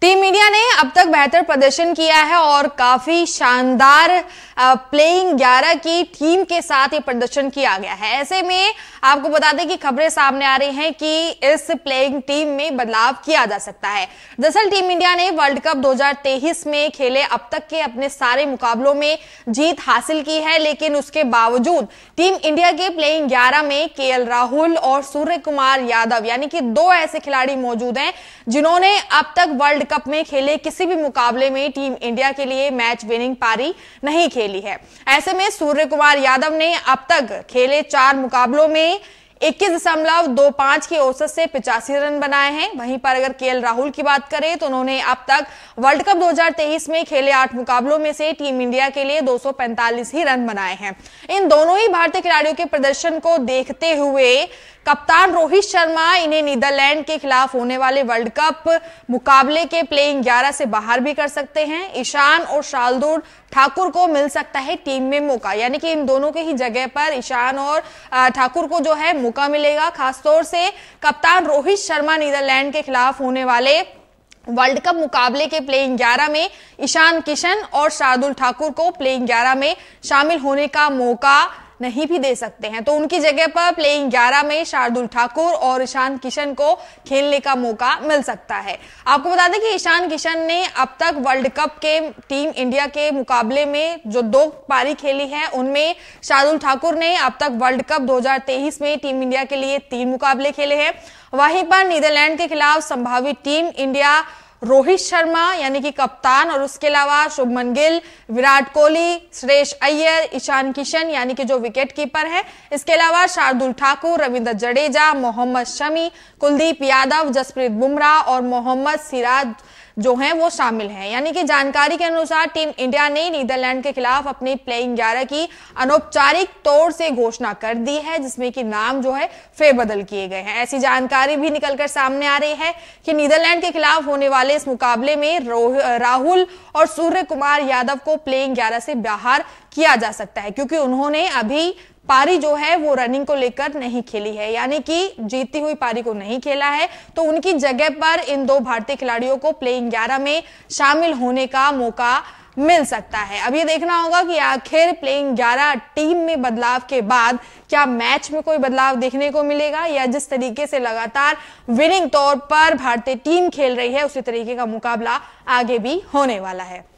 team India ने अब तक बेहतर प्रदर्शन किया है और काफी शानदार प्लेइंग 11 की टीम के साथ ये प्रदर्शन किया गया है ऐसे में आपको बता दें कि खबरें सामने आ रही हैं कि इस प्लेइंग टीम में बदलाव किया जा सकता है दरअसल टीम इंडिया ने वर्ल्ड कप 2023 में खेले अब तक के अपने सारे मुकाबलों में जीत हासिल की है लेकिन उसके बावजूद टीम इंडिया के प्लेइंग ग्यारह में के राहुल और सूर्य कुमार यादव यानी कि दो ऐसे खिलाड़ी मौजूद हैं जिन्होंने अब तक वर्ल्ड कप में खेले किसी भी मुकाबले में टीम इंडिया के लिए मैच विनिंग पारी नहीं खेली है ऐसे में सूर्य कुमार यादव ने अब तक खेले चार मुकाबलों में इक्कीस दशमलव दो पांच की औसत से पिचासी रन बनाए हैं वहीं पर अगर केएल राहुल की बात करें तो उन्होंने अब तक वर्ल्ड कप 2023 में खेले आठ मुकाबलों में से टीम इंडिया के लिए 245 ही रन बनाए हैं इन दोनों ही भारतीय खिलाड़ियों के प्रदर्शन को देखते हुए कप्तान रोहित शर्मा इन्हें नीदरलैंड के खिलाफ होने वाले वर्ल्ड कप मुकाबले के प्लेइंग 11 से बाहर भी कर सकते हैं ईशान और शालदूर ठाकुर को मिल सकता है टीम में मौका यानी कि इन दोनों के ही जगह पर ईशान और ठाकुर को जो है मौका मिलेगा खासतौर से कप्तान रोहित शर्मा नीदरलैंड के खिलाफ होने वाले वर्ल्ड कप मुकाबले के प्लेइंग 11 में ईशान किशन और शार्दुल ठाकुर को प्लेइंग 11 में शामिल होने का मौका नहीं भी दे सकते हैं तो उनकी जगह पर प्लेइंग ग्यारह में शार्दुल ठाकुर और ईशान किशन को खेलने का मौका मिल सकता है आपको बता दें कि ईशान किशन ने अब तक वर्ल्ड कप के टीम इंडिया के मुकाबले में जो दो पारी खेली है उनमें शार्दुल ठाकुर ने अब तक वर्ल्ड कप दो में टीम इंडिया के लिए तीन मुकाबले खेले हैं वहीं पर नीदरलैंड के खिलाफ संभावित टीम इंडिया रोहित शर्मा यानी कि कप्तान और उसके अलावा शुभमन गिल विराट कोहली सुरेश अय्यर ईशान किशन यानी कि जो विकेट कीपर है इसके अलावा शार्दुल ठाकुर रविंद्र जडेजा मोहम्मद शमी कुलदीप यादव जसप्रीत बुमराह और मोहम्मद सिराज जो हैं वो शामिल हैं यानी कि जानकारी के अनुसार टीम इंडिया ने नीदरलैंड के खिलाफ अपने प्लेइंग ग्यारह की अनौपचारिक तौर से घोषणा कर दी है जिसमें कि नाम जो है फेरबदल किए गए हैं ऐसी जानकारी भी निकलकर सामने आ रही है कि नीदरलैंड के खिलाफ होने वाले इस मुकाबले में राहुल और सूर्य कुमार यादव को प्लेइंग ग्यारह से बाहर किया जा सकता है क्योंकि उन्होंने अभी पारी जो है वो रनिंग को लेकर नहीं खेली है यानी कि जीती हुई पारी को नहीं खेला है तो उनकी जगह पर इन दो भारतीय खिलाड़ियों को प्लेइंग ग्यारह में शामिल होने का मौका मिल सकता है अब ये देखना होगा कि आखिर प्लेइंग 11 टीम में बदलाव के बाद क्या मैच में कोई बदलाव देखने को मिलेगा या जिस तरीके से लगातार विनिंग तौर पर भारतीय टीम खेल रही है उसी तरीके का मुकाबला आगे भी होने वाला है